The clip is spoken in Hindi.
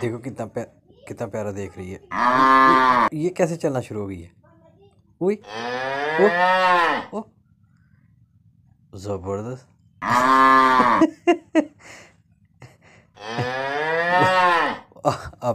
देखो कितना प्या, कितना प्यारा देख रही है ये कैसे चलना शुरू हो गई है उई ओ, ओ, ज़बरदस्त अब